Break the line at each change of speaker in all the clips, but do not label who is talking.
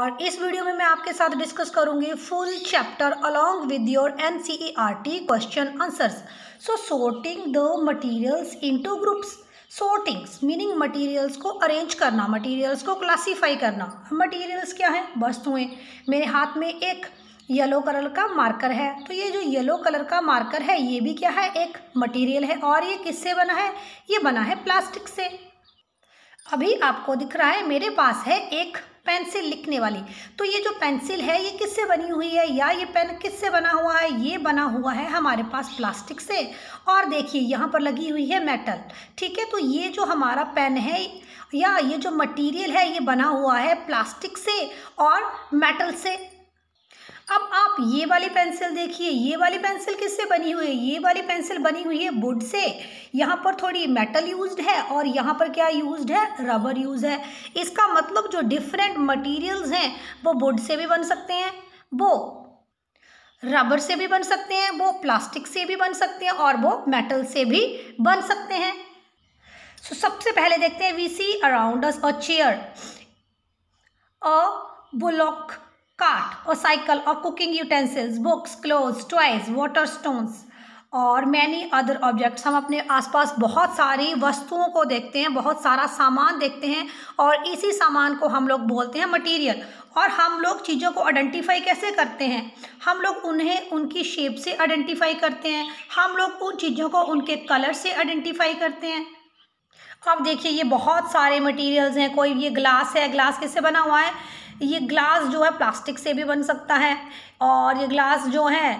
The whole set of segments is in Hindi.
और इस वीडियो में मैं आपके साथ डिस्कस करूंगी full chapter along with your N C E R T question answers so sorting the materials into groups sortings meaning materials को अरेंज करना मटेरियल्स को क्लासिफाई करना मटेरियल्स क्या है वस्तुएं मेरे हाथ में एक येलो कलर का मार्कर है तो ये जो येलो कलर का मार्कर है ये भी क्या है एक मटीरियल है और ये किससे बना है ये बना है प्लास्टिक से अभी आपको दिख रहा है मेरे पास है एक पेंसिल लिखने वाली तो ये जो पेंसिल है ये किससे बनी हुई है या ये पेन किससे बना हुआ है ये बना हुआ है हमारे पास प्लास्टिक से और देखिए यहाँ पर लगी हुई है मेटल ठीक है तो ये जो हमारा पेन है या ये जो मटेरियल है ये बना हुआ है प्लास्टिक से और मेटल से अब आप ये वाली पेंसिल देखिए ये वाली पेंसिल किससे बनी हुई है ये वाली पेंसिल बनी हुई है वुड से यहाँ पर थोड़ी मेटल यूज्ड है और यहाँ पर क्या यूज्ड है रबर यूज है इसका मतलब जो डिफरेंट मटेरियल्स हैं वो वुड से भी बन सकते हैं वो रबर से भी बन सकते हैं वो प्लास्टिक से भी बन सकते हैं और वो मेटल से भी बन सकते हैं सो so, सबसे पहले देखते हैं we see around us a chair a bullock cart और साइकिल और cooking utensils books cloth toys water stones और मैनी अदर ऑब्जेक्ट्स हम अपने आसपास बहुत सारी वस्तुओं को देखते हैं बहुत सारा सामान देखते हैं और इसी सामान को हम लोग बोलते हैं मटेरियल और हम लोग चीज़ों को आइडेंटिफाई कैसे करते हैं हम लोग उन्हें उनकी शेप से आइडेंटिफाई करते हैं हम लोग उन चीज़ों को उनके कलर से आइडेंटिफाई करते हैं अब देखिए ये बहुत सारे मटीरियल्स हैं कोई ये ग्लास है ग्लास कैसे बना हुआ है ये ग्लास जो है प्लास्टिक से भी बन सकता है और ये ग्लास जो है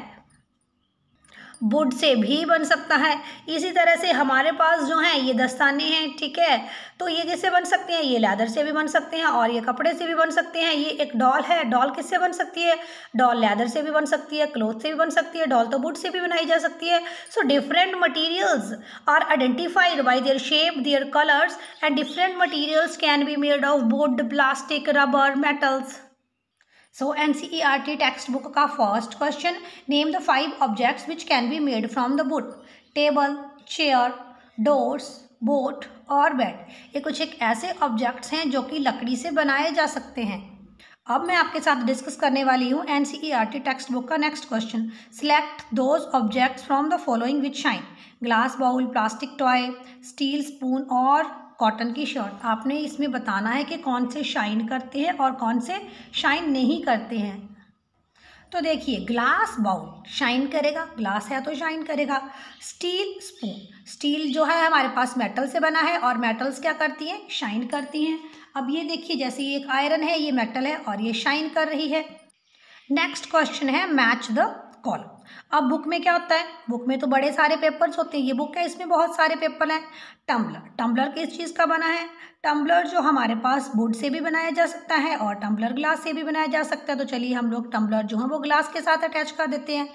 वुड से भी बन सकता है इसी तरह से हमारे पास जो हैं ये दस्ताने हैं ठीक है तो ये किससे बन सकते हैं ये लैदर से भी बन सकते हैं और ये कपड़े से भी बन सकते हैं ये एक डॉल है डॉल किससे बन सकती है डॉल लैदर से भी बन सकती है क्लोथ से भी बन सकती है डॉल तो वुड से भी बनाई जा सकती है so different materials are identified by their shape their colours and different materials can be made of wood plastic rubber metals so N C E R T text book का first question name the five objects which can be made from the book table chair doors boat और बेड ये कुछ एक ऐसे ऑब्जेक्ट्स हैं जो कि लकड़ी से बनाए जा सकते हैं अब मैं आपके साथ डिस्कस करने वाली हूँ N C E R T text book का next question select those objects from the following which shine glass bowl plastic toy steel spoon और कॉटन की शर्ट आपने इसमें बताना है कि कौन से शाइन करते हैं और कौन से शाइन नहीं करते हैं तो देखिए ग्लास बाउल शाइन करेगा ग्लास है तो शाइन करेगा स्टील स्पून स्टील जो है हमारे पास मेटल से बना है और मेटल्स क्या करती हैं शाइन करती हैं अब ये देखिए जैसे ये एक आयरन है ये मेटल है और ये शाइन कर रही है नेक्स्ट क्वेश्चन है मैच द कॉलम अब बुक में क्या होता है बुक में तो बड़े सारे पेपर्स होते हैं ये बुक है इसमें बहुत सारे पेपर हैं टम्बलर टम्बलर किस चीज़ का बना है टम्बलर जो हमारे पास बुड से भी बनाया जा सकता है और टम्बलर ग्लास से भी बनाया जा सकता है तो चलिए हम लोग टम्बलर जो है वो ग्लास के साथ अटैच कर देते हैं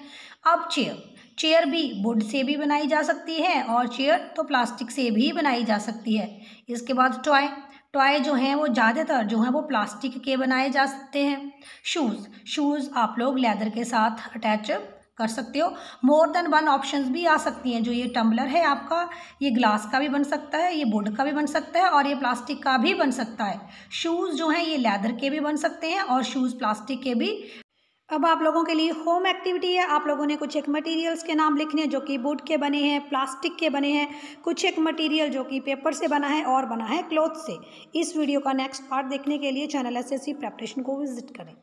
अब चेयर चेयर भी बुड से भी बनाई जा सकती है और चेयर तो प्लास्टिक से भी बनाई जा सकती है इसके बाद टॉय टॉय जो हैं वो ज़्यादातर जो हैं वो प्लास्टिक के बनाए जा सकते हैं शूज़ शूज़ आप लोग लेदर के साथ अटैच कर सकते हो मोर देन वन ऑप्शंस भी आ सकती हैं जो ये टम्बलर है आपका ये ग्लास का भी बन सकता है ये बोर्ड का भी बन सकता है और ये प्लास्टिक का भी बन सकता है शूज़ जो हैं ये लेदर के भी बन सकते हैं और शूज़ प्लास्टिक के भी अब आप लोगों के लिए होम एक्टिविटी है आप लोगों ने कुछ एक मटेरियल्स के नाम लिखने हैं जो कि वुड के बने हैं प्लास्टिक के बने हैं कुछ एक मटेरियल जो कि पेपर से बना है और बना है क्लॉथ से इस वीडियो का नेक्स्ट पार्ट देखने के लिए चैनल एस एस सी को विजिट करें